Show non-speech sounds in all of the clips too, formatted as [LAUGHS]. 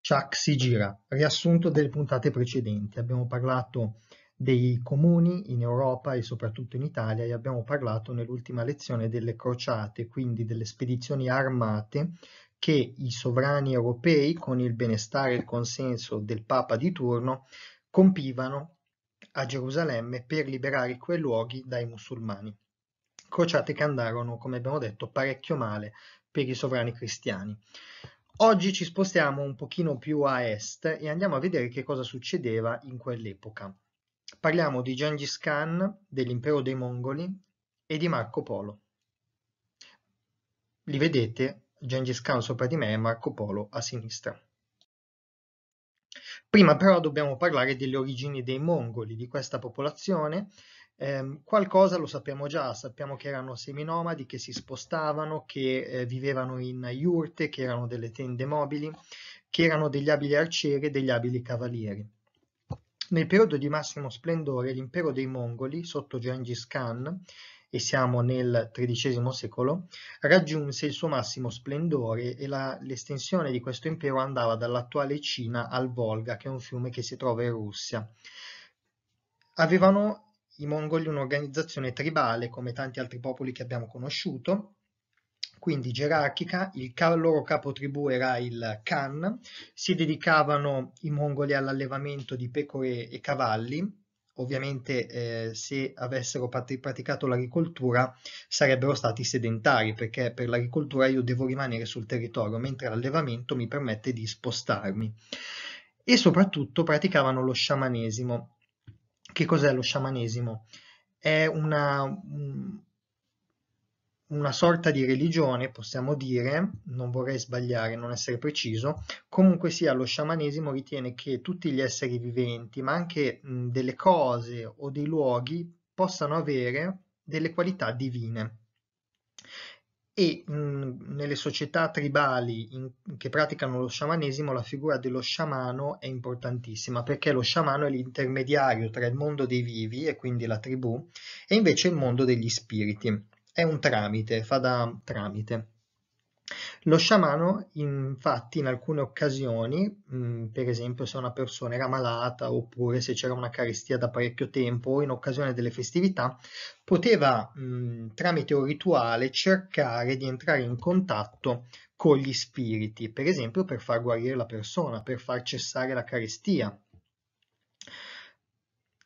Chuck si gira, riassunto delle puntate precedenti. Abbiamo parlato dei comuni in Europa e soprattutto in Italia e abbiamo parlato nell'ultima lezione delle crociate, quindi delle spedizioni armate che i sovrani europei, con il benestare e il consenso del Papa di turno, compivano a Gerusalemme per liberare quei luoghi dai musulmani. Crociate che andarono, come abbiamo detto, parecchio male per i sovrani cristiani. Oggi ci spostiamo un pochino più a est e andiamo a vedere che cosa succedeva in quell'epoca. Parliamo di Gengis Khan, dell'impero dei Mongoli e di Marco Polo. Li vedete, Gengis Khan sopra di me e Marco Polo a sinistra. Prima però dobbiamo parlare delle origini dei Mongoli, di questa popolazione eh, qualcosa lo sappiamo già, sappiamo che erano seminomadi, che si spostavano, che eh, vivevano in iurte, che erano delle tende mobili, che erano degli abili arcieri e degli abili cavalieri. Nel periodo di massimo splendore l'impero dei Mongoli, sotto Genghis Khan, e siamo nel XIII secolo, raggiunse il suo massimo splendore e l'estensione di questo impero andava dall'attuale Cina al Volga, che è un fiume che si trova in Russia. Avevano i Mongoli un'organizzazione tribale come tanti altri popoli che abbiamo conosciuto, quindi gerarchica, il loro capotribù era il Khan, si dedicavano i mongoli all'allevamento di pecore e cavalli, ovviamente eh, se avessero praticato l'agricoltura sarebbero stati sedentari perché per l'agricoltura io devo rimanere sul territorio mentre l'allevamento mi permette di spostarmi e soprattutto praticavano lo sciamanesimo che cos'è lo sciamanesimo? È una, mm, una sorta di religione, possiamo dire, non vorrei sbagliare, non essere preciso, comunque sia lo sciamanesimo ritiene che tutti gli esseri viventi, ma anche mh, mm, delle cose o dei luoghi, possano avere delle qualità divine. E mh, mm, nelle società tribali in, che praticano lo sciamanesimo la figura dello sciamano è importantissima perché lo sciamano è l'intermediario tra il mondo dei vivi e quindi la tribù e invece il mondo degli spiriti. È un tramite, fa da tramite. Lo sciamano infatti in alcune occasioni, mh, mm, per esempio se una persona era malata oppure se c'era una carestia da parecchio tempo o in occasione delle festività, poteva mh, mm, tramite un rituale cercare di entrare in contatto con gli spiriti, per esempio per far guarire la persona, per far cessare la carestia.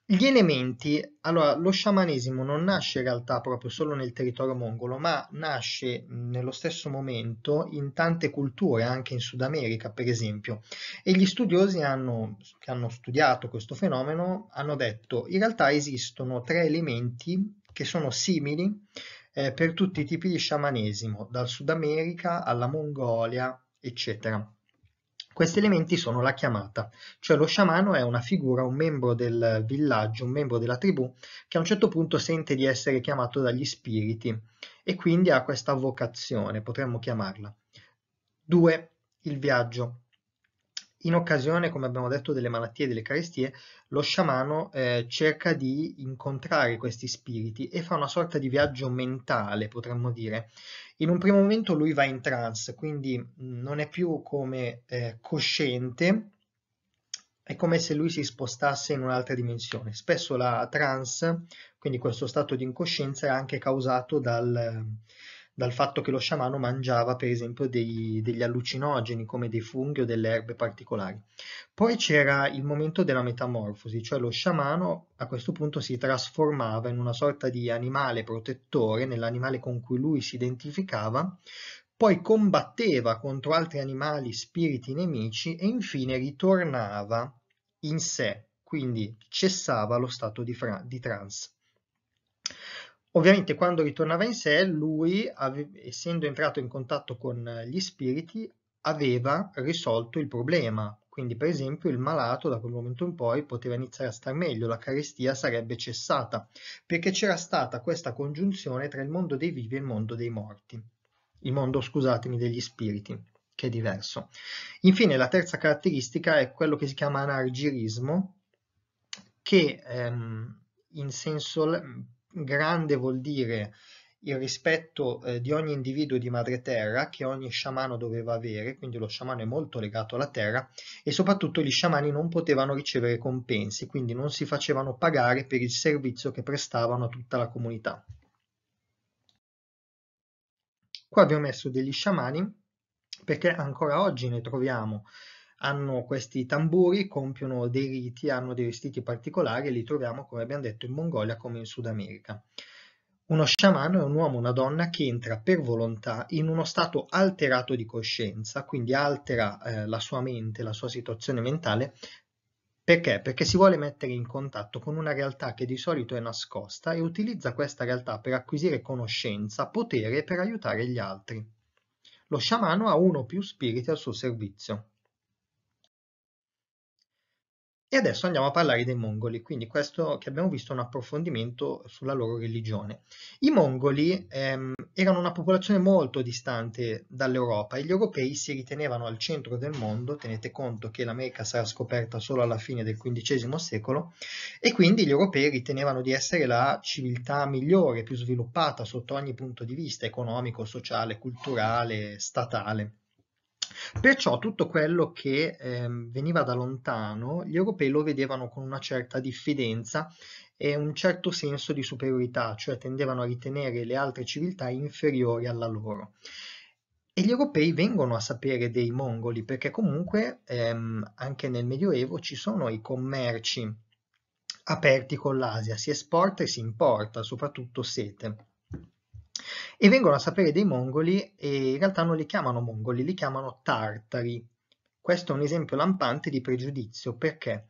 Gli elementi, allora lo sciamanesimo non nasce in realtà proprio solo nel territorio mongolo, ma nasce nello stesso momento in tante culture, anche in Sud America per esempio, e gli studiosi hanno, che hanno studiato questo fenomeno hanno detto in realtà esistono tre elementi che sono simili eh, per tutti i tipi di sciamanesimo, dal Sud America alla Mongolia, eccetera. Questi elementi sono la chiamata, cioè lo sciamano è una figura, un membro del villaggio, un membro della tribù, che a un certo punto sente di essere chiamato dagli spiriti e quindi ha questa vocazione, potremmo chiamarla. 2. Il viaggio in occasione, come abbiamo detto, delle malattie e delle carestie, lo sciamano eh, cerca di incontrare questi spiriti e fa una sorta di viaggio mentale, potremmo dire. In un primo momento lui va in trance, quindi mm, non è più come eh, cosciente, è come se lui si spostasse in un'altra dimensione. Spesso la trance, quindi questo stato di incoscienza, è anche causato dal dal fatto che lo sciamano mangiava per esempio dei, degli allucinogeni come dei funghi o delle erbe particolari. Poi c'era il momento della metamorfosi, cioè lo sciamano a questo punto si trasformava in una sorta di animale protettore, nell'animale con cui lui si identificava, poi combatteva contro altri animali, spiriti nemici e infine ritornava in sé, quindi cessava lo stato di, di trance. Ovviamente quando ritornava in sé, lui, essendo entrato in contatto con gli spiriti, aveva risolto il problema. Quindi, per esempio, il malato da quel momento in poi poteva iniziare a star meglio, la carestia sarebbe cessata, perché c'era stata questa congiunzione tra il mondo dei vivi e il mondo dei morti. Il mondo, scusatemi, degli spiriti, che è diverso. Infine, la terza caratteristica è quello che si chiama anargirismo, che ehm, in senso grande vuol dire il rispetto eh, di ogni individuo di madre terra che ogni sciamano doveva avere, quindi lo sciamano è molto legato alla terra e soprattutto gli sciamani non potevano ricevere compensi, quindi non si facevano pagare per il servizio che prestavano a tutta la comunità. Qua vi ho messo degli sciamani perché ancora oggi ne troviamo hanno questi tamburi, compiono dei riti, hanno dei vestiti particolari e li troviamo, come abbiamo detto, in Mongolia come in Sud America. Uno sciamano è un uomo o una donna che entra per volontà in uno stato alterato di coscienza, quindi altera eh, la sua mente, la sua situazione mentale, perché? Perché si vuole mettere in contatto con una realtà che di solito è nascosta e utilizza questa realtà per acquisire conoscenza, potere e per aiutare gli altri. Lo sciamano ha uno o più spiriti al suo servizio. E adesso andiamo a parlare dei mongoli, quindi questo che abbiamo visto è un approfondimento sulla loro religione. I mongoli ehm, erano una popolazione molto distante dall'Europa e gli europei si ritenevano al centro del mondo, tenete conto che l'America sarà scoperta solo alla fine del XV secolo, e quindi gli europei ritenevano di essere la civiltà migliore, più sviluppata sotto ogni punto di vista, economico, sociale, culturale, statale. Perciò tutto quello che eh, veniva da lontano, gli europei lo vedevano con una certa diffidenza e un certo senso di superiorità, cioè tendevano a ritenere le altre civiltà inferiori alla loro. E gli europei vengono a sapere dei mongoli perché comunque ehm, anche nel Medioevo ci sono i commerci aperti con l'Asia, si esporta e si importa, soprattutto sete e vengono a sapere dei mongoli e in realtà non li chiamano mongoli, li chiamano tartari. Questo è un esempio lampante di pregiudizio, perché?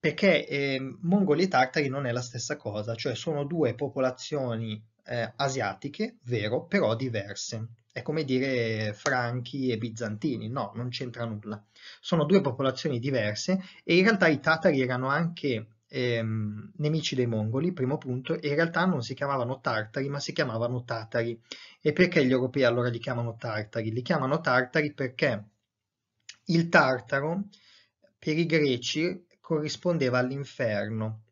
Perché eh, mongoli e tartari non è la stessa cosa, cioè sono due popolazioni eh, asiatiche, vero, però diverse. È come dire franchi e bizantini, no, non c'entra nulla. Sono due popolazioni diverse e in realtà i tatari erano anche ehm, nemici dei mongoli, primo punto, e in realtà non si chiamavano tartari ma si chiamavano tatari. E perché gli europei allora li chiamano tartari? Li chiamano tartari perché il tartaro per i greci corrispondeva all'inferno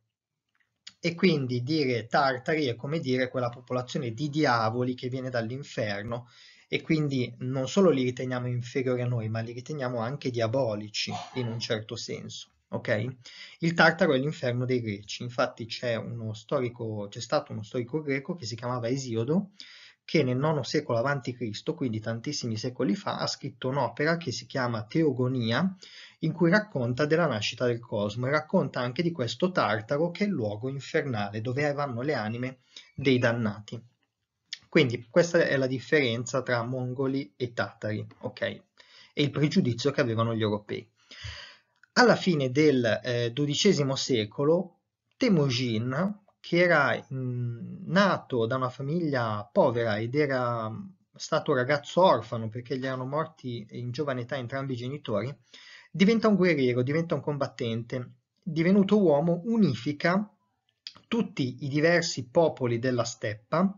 e quindi dire tartari è come dire quella popolazione di diavoli che viene dall'inferno e quindi non solo li riteniamo inferiori a noi ma li riteniamo anche diabolici in un certo senso ok? Il Tartaro è l'inferno dei greci, infatti c'è, storico, c'è stato uno storico greco che si chiamava Esiodo, che nel IX secolo a.C., quindi tantissimi secoli fa, ha scritto un'opera che si chiama Teogonia, in cui racconta della nascita del cosmo e racconta anche di questo Tartaro che è il luogo infernale dove vanno le anime dei dannati. Quindi questa è la differenza tra mongoli e tatari, ok? E il pregiudizio che avevano gli europei. Alla fine del eh, XII secolo, Temujin, che era mh, nato da una famiglia povera ed era stato ragazzo orfano perché gli erano morti in giovane età entrambi i genitori, diventa un guerriero, diventa un combattente, divenuto uomo unifica tutti i diversi popoli della steppa,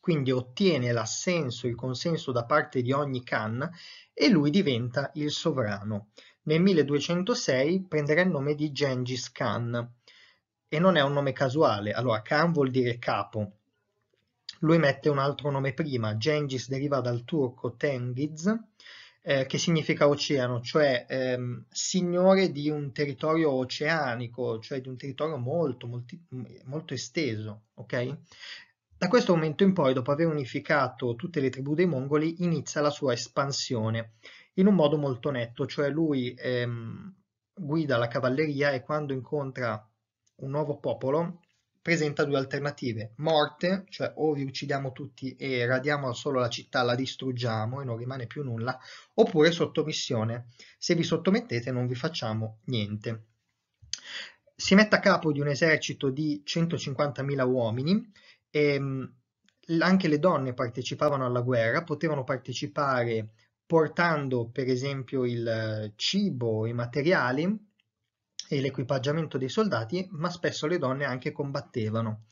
quindi ottiene l'assenso, il consenso da parte di ogni Khan e lui diventa il sovrano. Nel 1206 prenderà il nome di Gengis Khan e non è un nome casuale, allora Khan vuol dire capo. Lui mette un altro nome prima, Gengis deriva dal turco Tengiz, eh, che significa oceano, cioè ehm, signore di un territorio oceanico, cioè di un territorio molto, molti, molto esteso. Okay? Da questo momento in poi, dopo aver unificato tutte le tribù dei mongoli, inizia la sua espansione in un modo molto netto, cioè lui ehm, guida la cavalleria e quando incontra un nuovo popolo presenta due alternative, morte, cioè o vi uccidiamo tutti e radiamo solo la città, la distruggiamo e non rimane più nulla, oppure sottomissione, se vi sottomettete non vi facciamo niente. Si mette a capo di un esercito di 150.000 uomini, e ehm, anche le donne partecipavano alla guerra, potevano partecipare portando per esempio il eh, cibo, i materiali e l'equipaggiamento dei soldati, ma spesso le donne anche combattevano.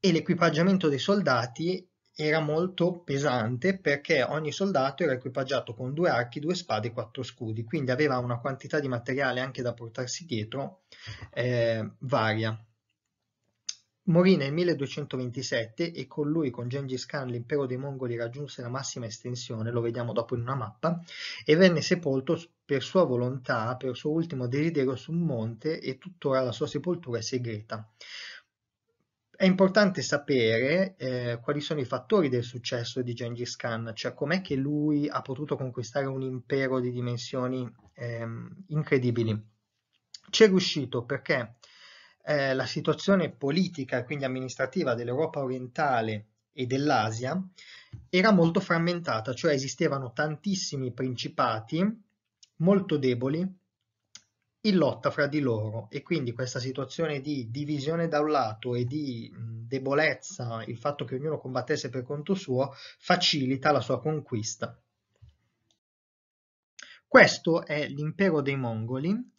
E l'equipaggiamento dei soldati era molto pesante perché ogni soldato era equipaggiato con due archi, due spade e quattro scudi, quindi aveva una quantità di materiale anche da portarsi dietro eh, varia. Morì nel 1227 e con lui, con Gengis Khan, l'impero dei Mongoli raggiunse la massima estensione, lo vediamo dopo in una mappa, e venne sepolto per sua volontà, per suo ultimo desiderio su un monte e tuttora la sua sepoltura è segreta. È importante sapere eh, quali sono i fattori del successo di Gengis Khan, cioè com'è che lui ha potuto conquistare un impero di dimensioni eh, incredibili. C'è riuscito perché eh, la situazione politica e quindi amministrativa dell'Europa orientale e dell'Asia era molto frammentata, cioè esistevano tantissimi principati molto deboli in lotta fra di loro e quindi questa situazione di divisione da un lato e di debolezza, il fatto che ognuno combattesse per conto suo, facilita la sua conquista. Questo è l'impero dei Mongoli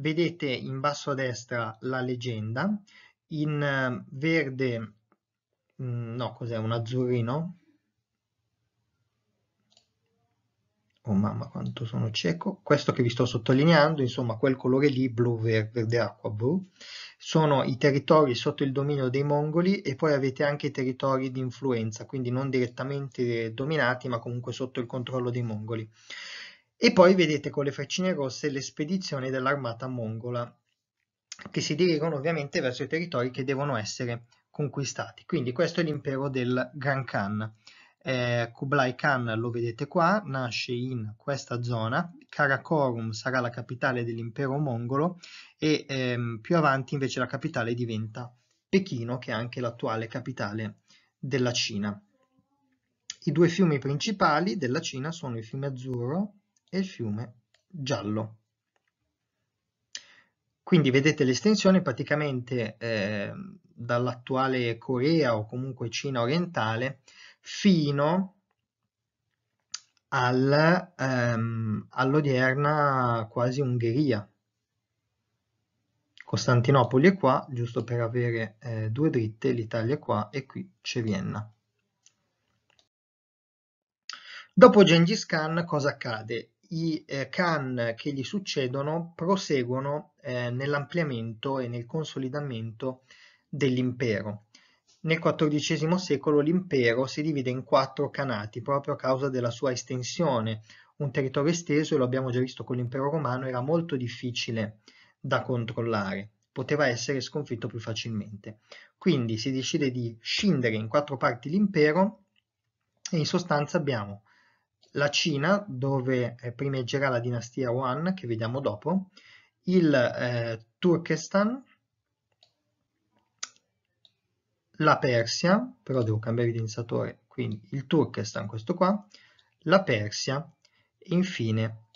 vedete in basso a destra la leggenda, in ehm, verde, mm, no cos'è, un azzurrino? Oh mamma quanto sono cieco, questo che vi sto sottolineando, insomma quel colore lì, blu, verde, verde acqua, blu, sono i territori sotto il dominio dei mongoli e poi avete anche i territori di influenza, quindi non direttamente dominati ma comunque sotto il controllo dei mongoli. E poi vedete con le freccine rosse le spedizioni dell'armata mongola, che si dirigono ovviamente verso i territori che devono essere conquistati. Quindi questo è l'impero del Gran Khan. Eh, Kublai Khan lo vedete qua, nasce in questa zona, Karakorum sarà la capitale dell'impero mongolo e ehm, più avanti invece la capitale diventa Pechino, che è anche l'attuale capitale della Cina. I due fiumi principali della Cina sono il fiume Azzurro, e il fiume giallo. Quindi vedete l'estensione praticamente eh, dall'attuale Corea o comunque Cina orientale fino al, ehm, all'odierna quasi Ungheria. Costantinopoli è qua, giusto per avere eh, due dritte, l'Italia è qua e qui c'è Vienna. Dopo Gengis Khan cosa accade? i eh, Khan che gli succedono proseguono eh, nell'ampliamento e nel consolidamento dell'impero. Nel XIV secolo l'impero si divide in quattro canati proprio a causa della sua estensione. Un territorio esteso, e lo abbiamo già visto con l'impero romano, era molto difficile da controllare, poteva essere sconfitto più facilmente. Quindi si decide di scindere in quattro parti l'impero e in sostanza abbiamo la Cina, dove eh, primeggerà la dinastia Yuan, che vediamo dopo, il eh, Turkestan, la Persia, però devo cambiare evidenziatore, quindi il Turkestan, questo qua, la Persia e infine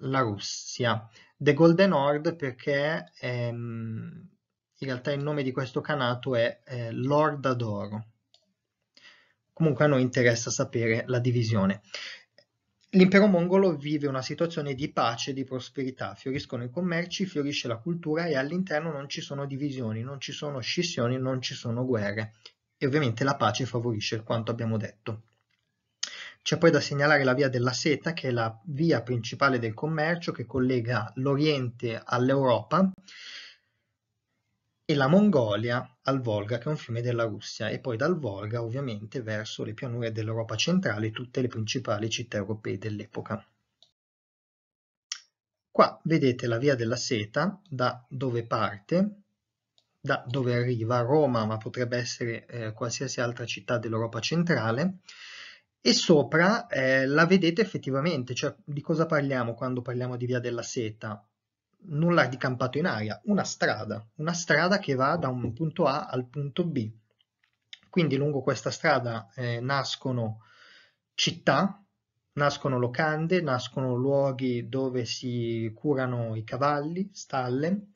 la Russia. The Golden Horde perché ehm, in realtà il nome di questo canato è eh, Lorda d'Oro. Comunque a noi interessa sapere la divisione. L'impero mongolo vive una situazione di pace e di prosperità, fioriscono i commerci, fiorisce la cultura e all'interno non ci sono divisioni, non ci sono scissioni, non ci sono guerre e ovviamente la pace favorisce quanto abbiamo detto. C'è poi da segnalare la via della seta che è la via principale del commercio che collega l'Oriente all'Europa e la Mongolia al Volga, che è un fiume della Russia, e poi dal Volga ovviamente verso le pianure dell'Europa centrale, tutte le principali città europee dell'epoca. Qua vedete la via della seta, da dove parte, da dove arriva Roma, ma potrebbe essere eh, qualsiasi altra città dell'Europa centrale, e sopra eh, la vedete effettivamente, cioè di cosa parliamo quando parliamo di via della seta? nulla di campato in aria, una strada, una strada che va da un punto A al punto B. Quindi lungo questa strada eh, nascono città, nascono locande, nascono luoghi dove si curano i cavalli, stalle,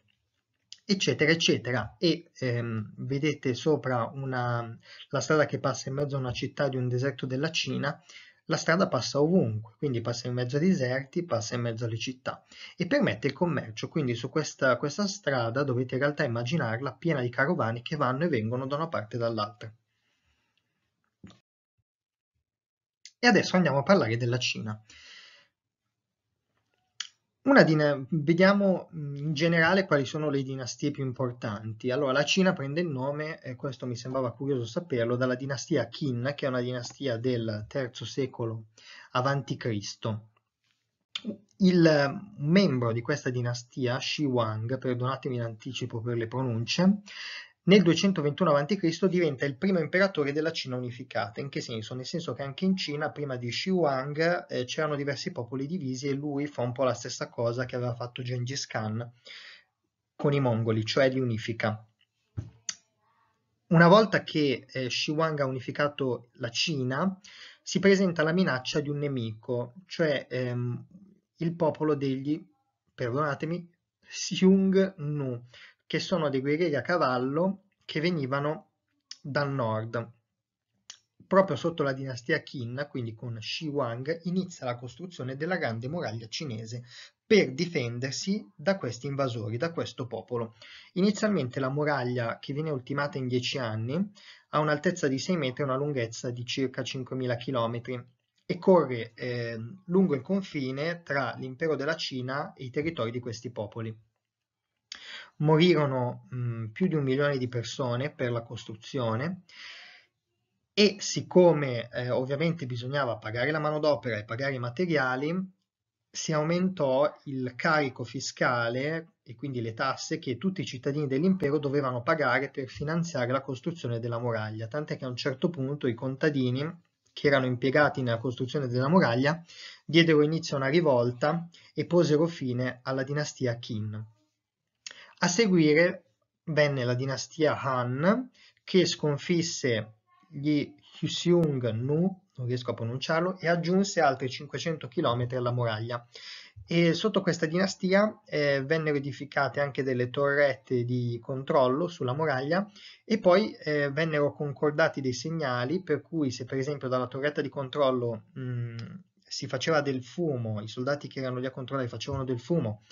eccetera, eccetera. E ehm, vedete sopra una, la strada che passa in mezzo a una città di un deserto della Cina, la strada passa ovunque, quindi passa in mezzo a deserti, passa in mezzo alle città e permette il commercio, quindi su questa, questa strada dovete in realtà immaginarla piena di carovani che vanno e vengono da una parte e dall'altra. E adesso andiamo a parlare della Cina. Una dina- vediamo mm, in generale quali sono le dinastie più importanti. Allora, la Cina prende il nome, e questo mi sembrava curioso saperlo, dalla dinastia Qin, che è una dinastia del III secolo a.C. Il membro di questa dinastia, Shi Wang, perdonatemi in anticipo per le pronunce, nel 221 a.C. diventa il primo imperatore della Cina unificata. In che senso? Nel senso che anche in Cina, prima di Shi Huang, eh, c'erano diversi popoli divisi e lui fa un po' la stessa cosa che aveva fatto Genghis Khan con i mongoli, cioè li unifica. Una volta che eh, Shi Huang ha unificato la Cina, si presenta la minaccia di un nemico, cioè ehm, il popolo degli, perdonatemi, Xiongnu, che sono dei guerrieri a cavallo che venivano dal nord. Proprio sotto la dinastia Qin, quindi con Shi Wang, inizia la costruzione della grande muraglia cinese per difendersi da questi invasori, da questo popolo. Inizialmente la muraglia, che viene ultimata in 10 anni, ha un'altezza di 6 metri e una lunghezza di circa 5.000 km e corre eh, lungo il confine tra l'impero della Cina e i territori di questi popoli morirono mh, più di un milione di persone per la costruzione e siccome eh, ovviamente bisognava pagare la manodopera e pagare i materiali, si aumentò il carico fiscale e quindi le tasse che tutti i cittadini dell'impero dovevano pagare per finanziare la costruzione della muraglia, tant'è che a un certo punto i contadini che erano impiegati nella costruzione della muraglia diedero inizio a una rivolta e posero fine alla dinastia Qin. A seguire venne la dinastia Han che sconfisse gli Hyseung Nu, non riesco a pronunciarlo, e aggiunse altri 500 km alla muraglia. E sotto questa dinastia eh, vennero edificate anche delle torrette di controllo sulla muraglia e poi eh, vennero concordati dei segnali per cui se per esempio dalla torretta di controllo mh, mm, si faceva del fumo, i soldati che erano lì a controllare facevano del fumo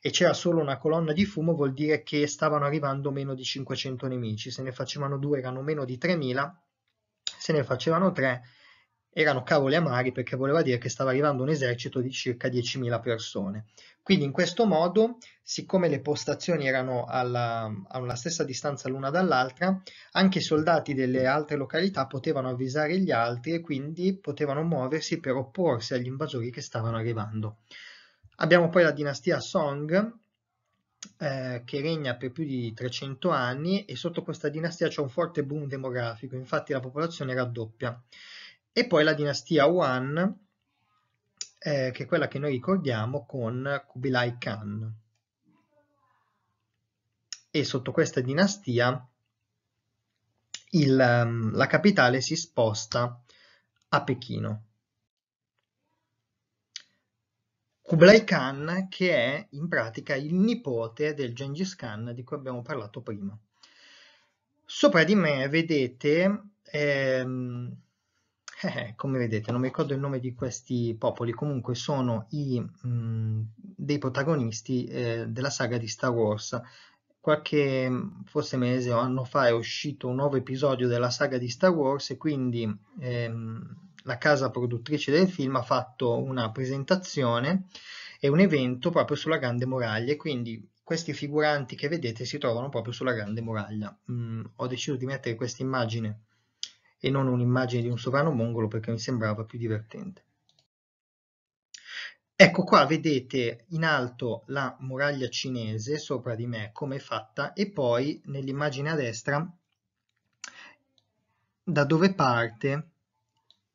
e c'era solo una colonna di fumo vuol dire che stavano arrivando meno di 500 nemici, se ne facevano due erano meno di 3000, se ne facevano tre erano cavoli amari perché voleva dire che stava arrivando un esercito di circa 10.000 persone. Quindi in questo modo, siccome le postazioni erano alla, alla stessa distanza l'una dall'altra, anche i soldati delle altre località potevano avvisare gli altri e quindi potevano muoversi per opporsi agli invasori che stavano arrivando. Abbiamo poi la dinastia Song, eh, che regna per più di 300 anni e sotto questa dinastia c'è un forte boom demografico, infatti la popolazione raddoppia e poi la dinastia Wan, eh, che è quella che noi ricordiamo con Kubilai Khan. E sotto questa dinastia il, ehm, la capitale si sposta a Pechino. Kublai Khan, che è in pratica il nipote del Gengis Khan di cui abbiamo parlato prima. Sopra di me vedete ehm, eh, eh, come vedete, non mi ricordo il nome di questi popoli, comunque sono i, mh, mm, dei protagonisti eh, della saga di Star Wars. Qualche mm, forse mese o anno fa è uscito un nuovo episodio della saga di Star Wars e quindi ehm, la casa produttrice del film ha fatto una presentazione e un evento proprio sulla Grande Muraglia e quindi questi figuranti che vedete si trovano proprio sulla Grande Muraglia. Mh, mm, ho deciso di mettere questa immagine e non un'immagine di un sovrano mongolo perché mi sembrava più divertente. Ecco qua vedete in alto la muraglia cinese sopra di me come è fatta e poi nell'immagine a destra da dove parte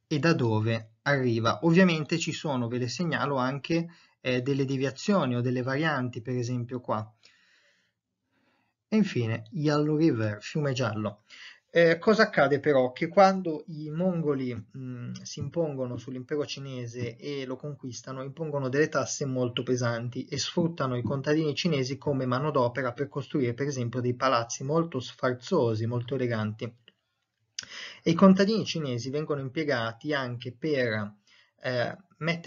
e da dove arriva. Ovviamente ci sono, ve le segnalo, anche eh, delle deviazioni o delle varianti, per esempio qua. E infine, Yellow River, fiume giallo. Eh, cosa accade però? Che quando i mongoli mh, mm, si impongono sull'impero cinese e lo conquistano, impongono delle tasse molto pesanti e sfruttano i contadini cinesi come manodopera per costruire per esempio dei palazzi molto sfarzosi, molto eleganti. E i contadini cinesi vengono impiegati anche per eh,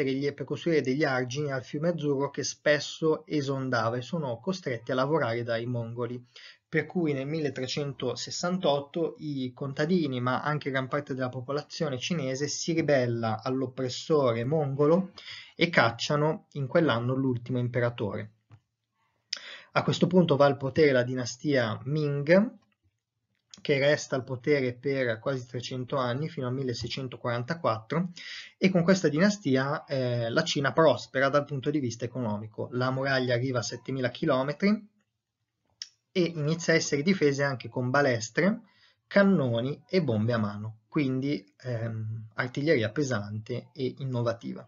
gli, per costruire degli argini al fiume azzurro che spesso esondava e sono costretti a lavorare dai mongoli per cui nel 1368 i contadini, ma anche gran parte della popolazione cinese, si ribella all'oppressore mongolo e cacciano in quell'anno l'ultimo imperatore. A questo punto va al potere la dinastia Ming, che resta al potere per quasi 300 anni, fino al 1644, e con questa dinastia eh, la Cina prospera dal punto di vista economico. La muraglia arriva a 7000 km, e inizia a essere difesa anche con balestre, cannoni e bombe a mano, quindi ehm, artiglieria pesante e innovativa.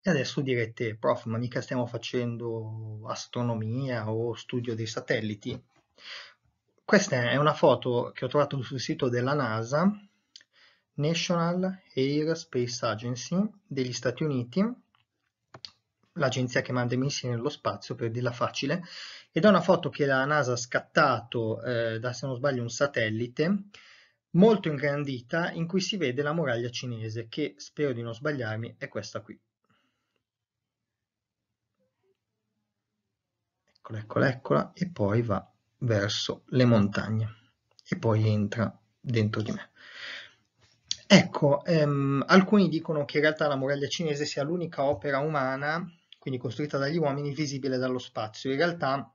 E adesso direte, prof, ma mica stiamo facendo astronomia o studio dei satelliti? Questa è una foto che ho trovato sul sito della NASA, National Air Space Agency degli Stati Uniti, l'agenzia che manda i missili nello spazio, per dirla facile, ed è una foto che la NASA ha scattato eh, da, se non sbaglio, un satellite molto ingrandita in cui si vede la muraglia cinese che, spero di non sbagliarmi, è questa qui. Eccola, eccola, eccola, e poi va verso le montagne e poi entra dentro di me. Ecco, ehm, alcuni dicono che in realtà la muraglia cinese sia l'unica opera umana, quindi costruita dagli uomini, visibile dallo spazio. In realtà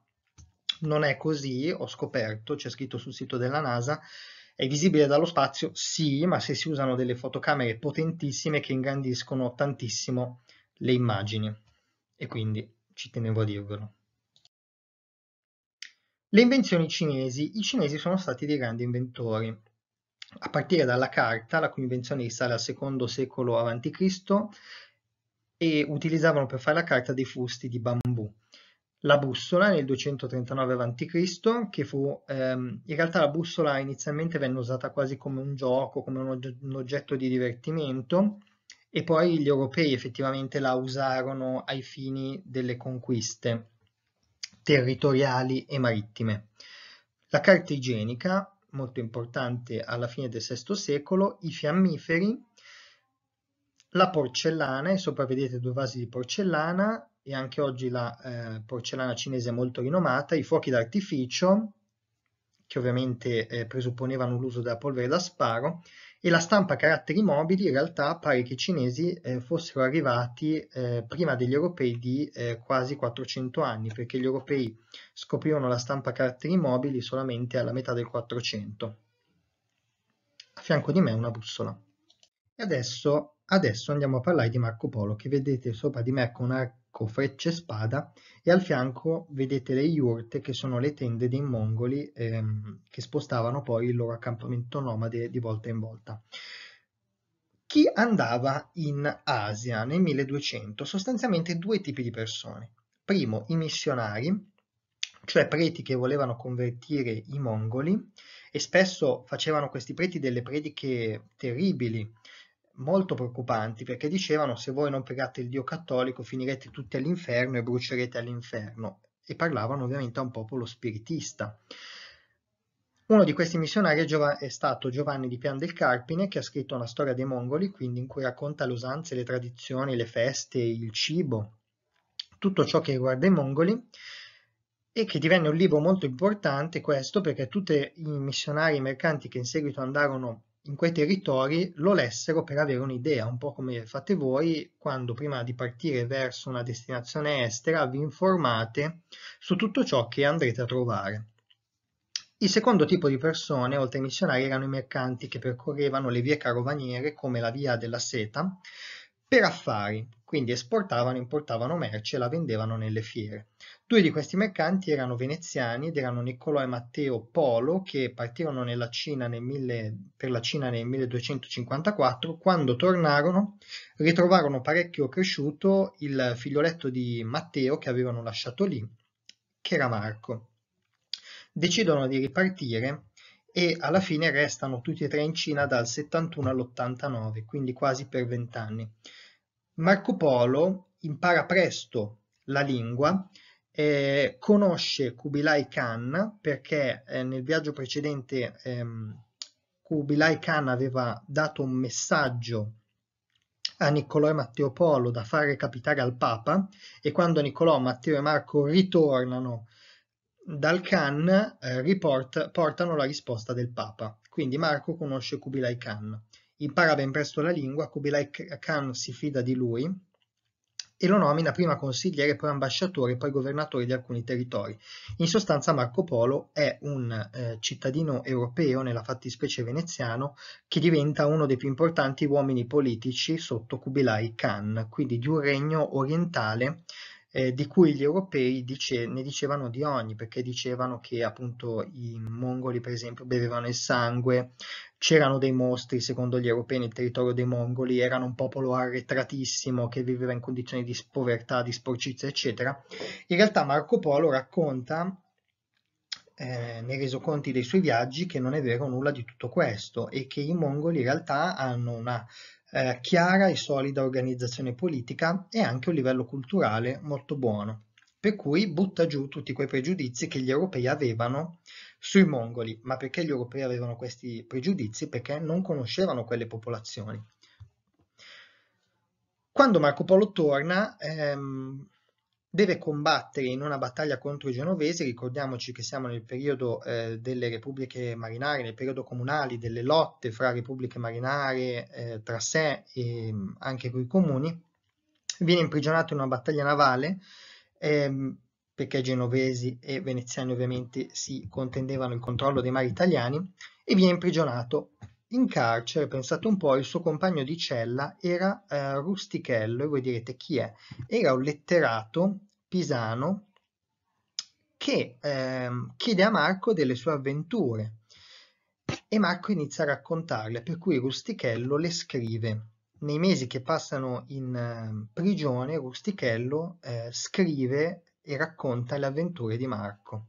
non è così, ho scoperto, c'è scritto sul sito della NASA, è visibile dallo spazio? Sì, ma se si usano delle fotocamere potentissime che ingrandiscono tantissimo le immagini. E quindi ci tenevo a dirvelo. Le invenzioni cinesi. I cinesi sono stati dei grandi inventori. A partire dalla carta, la cui invenzione risale al secondo secolo a.C., e utilizzavano per fare la carta dei fusti di bambù la bussola nel 239 a.C., che fu ehm, in realtà la bussola inizialmente venne usata quasi come un gioco, come un, oggetto di divertimento, e poi gli europei effettivamente la usarono ai fini delle conquiste territoriali e marittime. La carta igienica, molto importante alla fine del VI secolo, i fiammiferi, la porcellana, e sopra vedete due vasi di porcellana, e anche oggi la eh, porcellana cinese è molto rinomata, i fuochi d'artificio, che ovviamente eh, presupponevano l'uso della polvere da sparo, e la stampa a caratteri mobili in realtà pare che i cinesi eh, fossero arrivati eh, prima degli europei di eh, quasi 400 anni, perché gli europei scoprirono la stampa a caratteri mobili solamente alla metà del 400. A fianco di me una bussola. E adesso, adesso andiamo a parlare di Marco Polo, che vedete sopra di me con una arco, frecce e spada e al fianco vedete le yurte che sono le tende dei mongoli ehm, che spostavano poi il loro accampamento nomade di volta in volta. Chi andava in Asia nel 1200? Sostanzialmente due tipi di persone. Primo, i missionari, cioè preti che volevano convertire i mongoli e spesso facevano questi preti delle prediche terribili molto preoccupanti perché dicevano se voi non pregate il Dio cattolico finirete tutti all'inferno e brucerete all'inferno e parlavano ovviamente a un popolo spiritista. Uno di questi missionari è stato Giovanni di Pian del Carpine, che ha scritto una storia dei mongoli, quindi in cui racconta le usanze, le tradizioni, le feste, il cibo, tutto ciò che riguarda i mongoli, e che divenne un libro molto importante questo perché tutti i missionari mercanti che in seguito andarono in quei territori lo lessero per avere un'idea, un po' come fate voi quando prima di partire verso una destinazione estera vi informate su tutto ciò che andrete a trovare. Il secondo tipo di persone, oltre ai missionari, erano i mercanti che percorrevano le vie carovaniere come la via della seta per affari, quindi esportavano importavano merce e la vendevano nelle fiere. Due di questi mercanti erano veneziani ed erano Niccolò e Matteo Polo che partirono mille, per la Cina nel 1254. Quando tornarono ritrovarono parecchio cresciuto il figlioletto di Matteo che avevano lasciato lì, che era Marco. Decidono di ripartire e alla fine restano tutti e tre in Cina dal 71 all'89, quindi quasi per vent'anni. anni. Marco Polo impara presto la lingua, eh, conosce Kubilai Khan perché eh, nel viaggio precedente ehm, Kubilai Khan aveva dato un messaggio a Niccolò e Matteo Polo da far recapitare al Papa e quando Niccolò, Matteo e Marco ritornano dal Khan eh, portano la risposta del Papa. Quindi Marco conosce Kubilai Khan impara ben presto la lingua, Kubilai Khan si fida di lui e lo nomina prima consigliere, poi ambasciatore, poi governatore di alcuni territori. In sostanza Marco Polo è un eh, cittadino europeo, nella fattispecie veneziano, che diventa uno dei più importanti uomini politici sotto Kubilai Khan, quindi di un regno orientale eh, di cui gli europei dice, ne dicevano di ogni, perché dicevano che appunto i mongoli per esempio bevevano il sangue, c'erano dei mostri secondo gli europei nel territorio dei mongoli, erano un popolo arretratissimo che viveva in condizioni di povertà, di sporcizia eccetera. In realtà Marco Polo racconta eh, nei resoconti dei suoi viaggi che non è vero nulla di tutto questo e che i mongoli in realtà hanno una eh, chiara e solida organizzazione politica e anche un livello culturale molto buono. Per cui butta giù tutti quei pregiudizi che gli europei avevano sui mongoli. Ma perché gli europei avevano questi pregiudizi? Perché non conoscevano quelle popolazioni. Quando Marco Polo torna, ehm, deve combattere in una battaglia contro i genovesi, ricordiamoci che siamo nel periodo eh, delle repubbliche marinare, nel periodo comunale, delle lotte fra repubbliche marinare eh, tra sé e mm, anche con i comuni, viene imprigionato in una battaglia navale ehm, perché genovesi e veneziani ovviamente si contendevano il controllo dei mari italiani e viene imprigionato in carcere, pensate un po', il suo compagno di cella era eh, Rustichello, e voi direte chi è? Era un letterato pisano che eh, chiede a Marco delle sue avventure e Marco inizia a raccontarle, per cui Rustichello le scrive. Nei mesi che passano in ehm, eh, prigione, Rustichello scrive e racconta le avventure di Marco.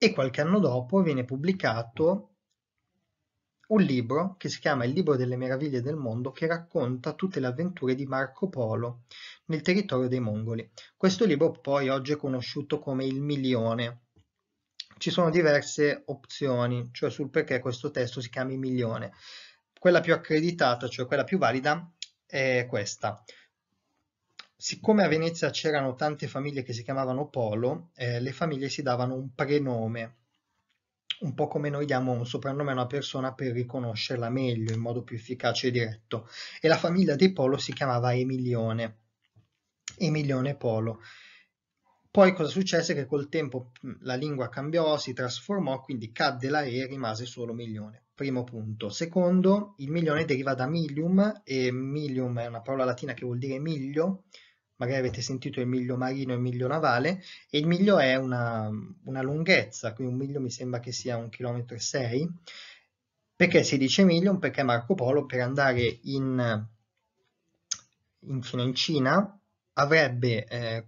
e qualche anno dopo viene pubblicato un libro che si chiama Il libro delle meraviglie del mondo che racconta tutte le avventure di Marco Polo nel territorio dei mongoli. Questo libro poi oggi è conosciuto come Il milione. Ci sono diverse opzioni, cioè sul perché questo testo si chiami milione. Quella più accreditata, cioè quella più valida, è questa siccome a Venezia c'erano tante famiglie che si chiamavano Polo, eh, le famiglie si davano un prenome, un po' come noi diamo un soprannome a una persona per riconoscerla meglio, in modo più efficace e diretto. E la famiglia dei Polo si chiamava Emilione, Emilione Polo. Poi cosa successe? Che col tempo mm, la lingua cambiò, si trasformò, quindi cadde la E e rimase solo milione. Primo punto. Secondo, il milione deriva da milium e milium è una parola latina che vuol dire miglio, magari avete sentito il miglio marino e il miglio navale, e il miglio è una, una lunghezza, quindi un miglio mi sembra che sia un chilometro e sei, perché si dice miglium? Perché Marco Polo per andare in, in fino in Cina avrebbe eh,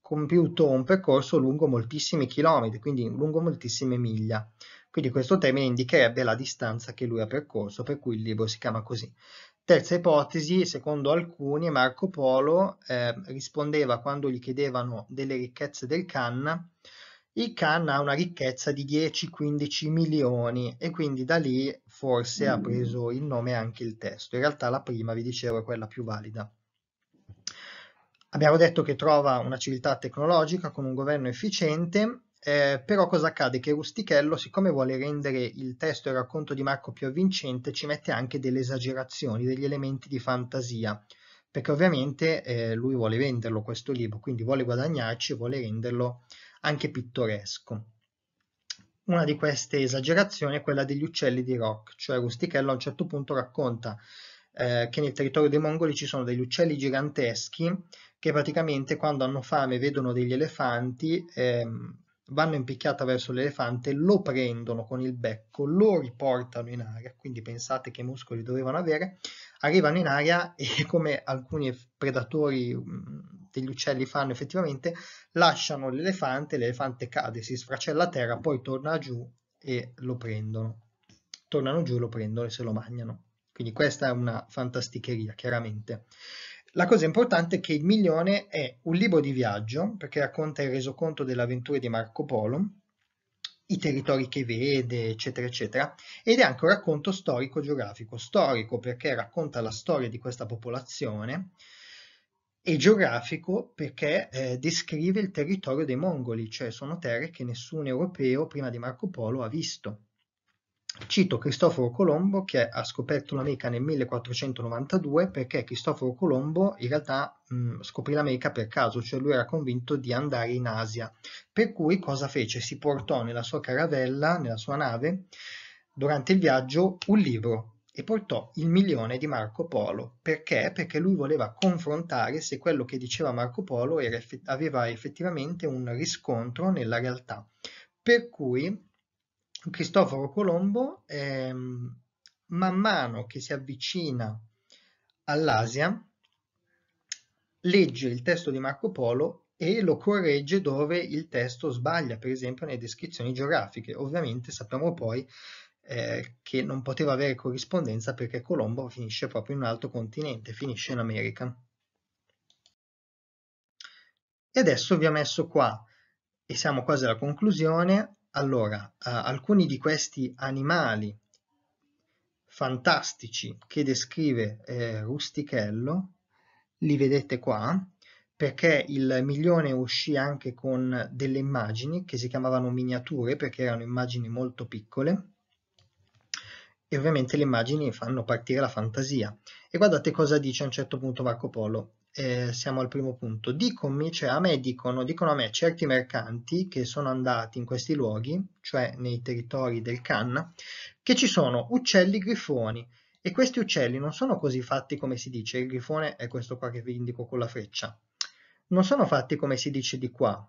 compiuto un percorso lungo moltissimi chilometri, quindi lungo moltissime miglia. Quindi questo termine indicherebbe la distanza che lui ha percorso, per cui il libro si chiama così. Terza ipotesi, secondo alcuni, Marco Polo eh, rispondeva quando gli chiedevano delle ricchezze del Canna. Il Canna ha una ricchezza di 10-15 milioni e quindi da lì forse mm. ha preso il nome anche il testo. In realtà la prima, vi dicevo, è quella più valida. Abbiamo detto che trova una civiltà tecnologica con un governo efficiente eh, però cosa accade? Che Rustichello, siccome vuole rendere il testo e il racconto di Marco più avvincente, ci mette anche delle esagerazioni, degli elementi di fantasia, perché ovviamente eh, lui vuole venderlo questo libro, quindi vuole guadagnarci, vuole renderlo anche pittoresco. Una di queste esagerazioni è quella degli uccelli di Rock, cioè Rustichello a un certo punto racconta eh, che nel territorio dei mongoli ci sono degli uccelli giganteschi che praticamente quando hanno fame vedono degli elefanti, ehm, vanno in picchiata verso l'elefante, lo prendono con il becco, lo riportano in aria, quindi pensate che muscoli dovevano avere, arrivano in aria e [LAUGHS] come alcuni predatori degli uccelli fanno effettivamente, lasciano l'elefante, l'elefante cade, si sfracella a terra, poi torna giù e lo prendono. Tornano giù, e lo prendono e se lo mangiano. Quindi questa è una fantasticheria, chiaramente. La cosa importante è che Il Milione è un libro di viaggio perché racconta il resoconto delle avventure di Marco Polo, i territori che vede, eccetera, eccetera, ed è anche un racconto storico-geografico. Storico perché racconta la storia di questa popolazione e geografico perché eh, descrive il territorio dei mongoli, cioè sono terre che nessun europeo prima di Marco Polo ha visto. Cito Cristoforo Colombo che ha scoperto l'America nel 1492 perché Cristoforo Colombo in realtà mh, scoprì l'America per caso, cioè lui era convinto di andare in Asia. Per cui cosa fece? Si portò nella sua caravella, nella sua nave, durante il viaggio un libro e portò il milione di Marco Polo. Perché? Perché lui voleva confrontare se quello che diceva Marco Polo effett- aveva effettivamente un riscontro nella realtà. Per cui Cristoforo Colombo, ehm, man mano che si avvicina all'Asia, legge il testo di Marco Polo e lo corregge dove il testo sbaglia, per esempio nelle descrizioni geografiche. Ovviamente sappiamo poi eh, che non poteva avere corrispondenza perché Colombo finisce proprio in un altro continente, finisce in America. E adesso vi ho messo qua, e siamo quasi alla conclusione, allora, eh, alcuni di questi animali fantastici che descrive eh, Rustichello, li vedete qua, perché il milione uscì anche con delle immagini che si chiamavano miniature perché erano immagini molto piccole e ovviamente le immagini fanno partire la fantasia. E guardate cosa dice a un certo punto Marco Polo eh, siamo al primo punto. Dicomi, cioè a me dicono, dicono a me certi mercanti che sono andati in questi luoghi, cioè nei territori del Canna, che ci sono uccelli grifoni e questi uccelli non sono così fatti come si dice, il grifone è questo qua che vi indico con la freccia, non sono fatti come si dice di qua,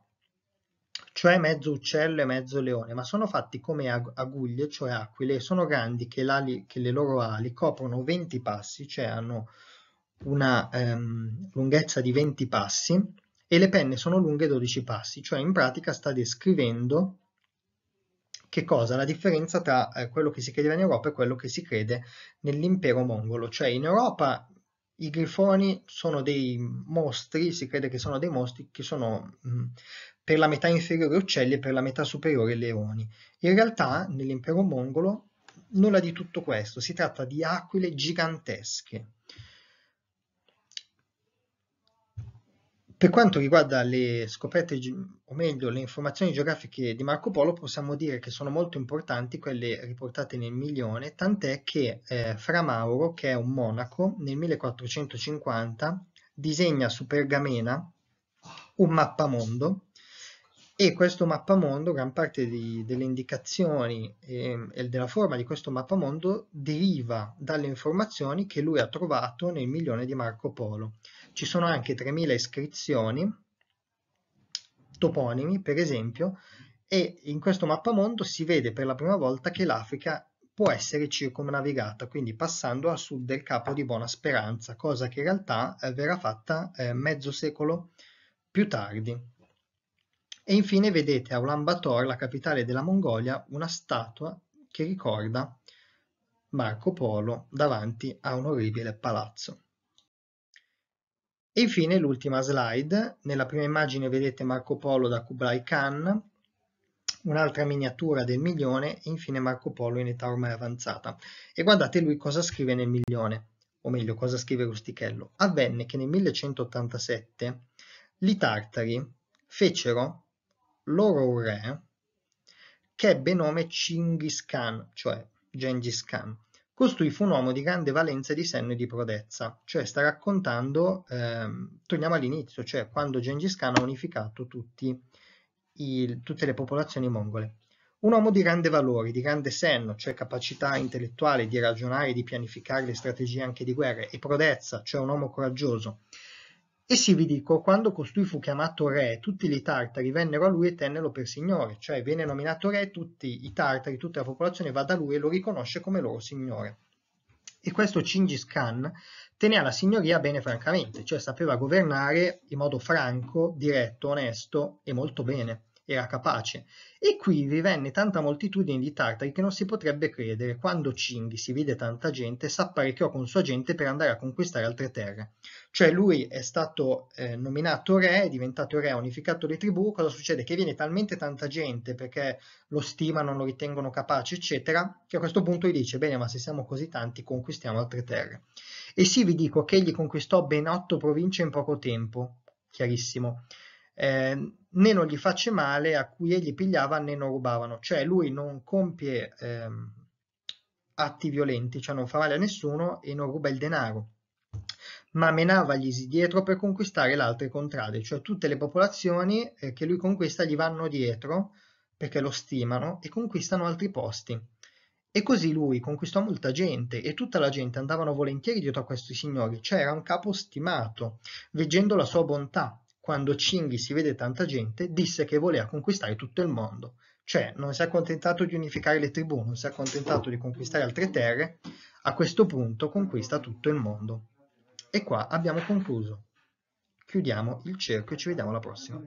cioè mezzo uccello e mezzo leone, ma sono fatti come ag aguglie, cioè aquile, e sono grandi che, che le loro ali coprono 20 passi, cioè hanno una ehm, lunghezza di 20 passi e le penne sono lunghe 12 passi, cioè in pratica sta descrivendo che cosa? La differenza tra eh, quello che si credeva in Europa e quello che si crede nell'impero mongolo, cioè in Europa i grifoni sono dei mostri, si crede che sono dei mostri che sono mh, mm, per la metà inferiore uccelli e per la metà superiore leoni. In realtà nell'impero mongolo nulla di tutto questo, si tratta di aquile gigantesche, Per quanto riguarda le scoperte, o meglio le informazioni geografiche di Marco Polo, possiamo dire che sono molto importanti quelle riportate nel milione, tant'è che eh, Fra Mauro, che è un monaco, nel 1450 disegna su pergamena un mappamondo e questo mappamondo, gran parte di, delle indicazioni e, ehm, e della forma di questo mappamondo deriva dalle informazioni che lui ha trovato nel milione di Marco Polo. Ci sono anche 3.000 iscrizioni, toponimi per esempio, e in questo mappamondo si vede per la prima volta che l'Africa può essere circumnavigata, quindi passando a sud del Capo di Buona Speranza, cosa che in realtà eh, verrà fatta eh, mezzo secolo più tardi. E infine vedete a Ulan Bator, la capitale della Mongolia, una statua che ricorda Marco Polo davanti a un orribile palazzo. E infine l'ultima slide, nella prima immagine vedete Marco Polo da Kublai Khan, un'altra miniatura del milione e infine Marco Polo in età ormai avanzata. E guardate lui cosa scrive nel milione, o meglio cosa scrive Rustichello. Avvenne che nel 1187 gli Tartari fecero loro un re che ebbe nome Chinghis Khan, cioè Gengis Khan Costui fu un uomo di grande valenza di senno e di prodezza, cioè sta raccontando, ehm, torniamo all'inizio, cioè quando Gengis Khan ha unificato i, tutte le popolazioni mongole. Un uomo di grande valore, di grande senno, cioè capacità intellettuale di ragionare, di pianificare le strategie anche di guerra, e prodezza, cioè un uomo coraggioso, e sì vi dico, quando costui fu chiamato re, tutti i tartari vennero a lui e tennero per signore, cioè viene nominato re, tutti i tartari, tutta la popolazione va da lui e lo riconosce come loro signore. E questo Cingis Khan teneva la signoria bene francamente, cioè sapeva governare in modo franco, diretto, onesto e molto bene era capace. E qui vi venne tanta moltitudine di tartari che non si potrebbe credere, quando Cinghi si vide tanta gente, s'apparecchiò con sua gente per andare a conquistare altre terre. Cioè lui è stato eh, nominato re, è diventato re, ha unificato le tribù, cosa succede? Che viene talmente tanta gente perché lo stimano, lo ritengono capace, eccetera, che a questo punto gli dice, bene, ma se siamo così tanti conquistiamo altre terre. E sì, vi dico che egli conquistò ben otto province in poco tempo, chiarissimo eh, né non gli facce male a cui egli pigliava né non rubavano, cioè lui non compie eh, atti violenti, cioè non fa male a nessuno e non ruba il denaro, ma menavaglisi dietro per conquistare le altre contrade, cioè tutte le popolazioni eh, che lui conquista gli vanno dietro perché lo stimano e conquistano altri posti. E così lui conquistò molta gente e tutta la gente andavano volentieri dietro a questi signori, c'era cioè, un capo stimato, veggendo la sua bontà quando Cinghi si vede tanta gente, disse che voleva conquistare tutto il mondo. Cioè, non si è accontentato di unificare le tribù, non si è accontentato di conquistare altre terre, a questo punto conquista tutto il mondo. E qua abbiamo concluso. Chiudiamo il cerchio e ci vediamo alla prossima.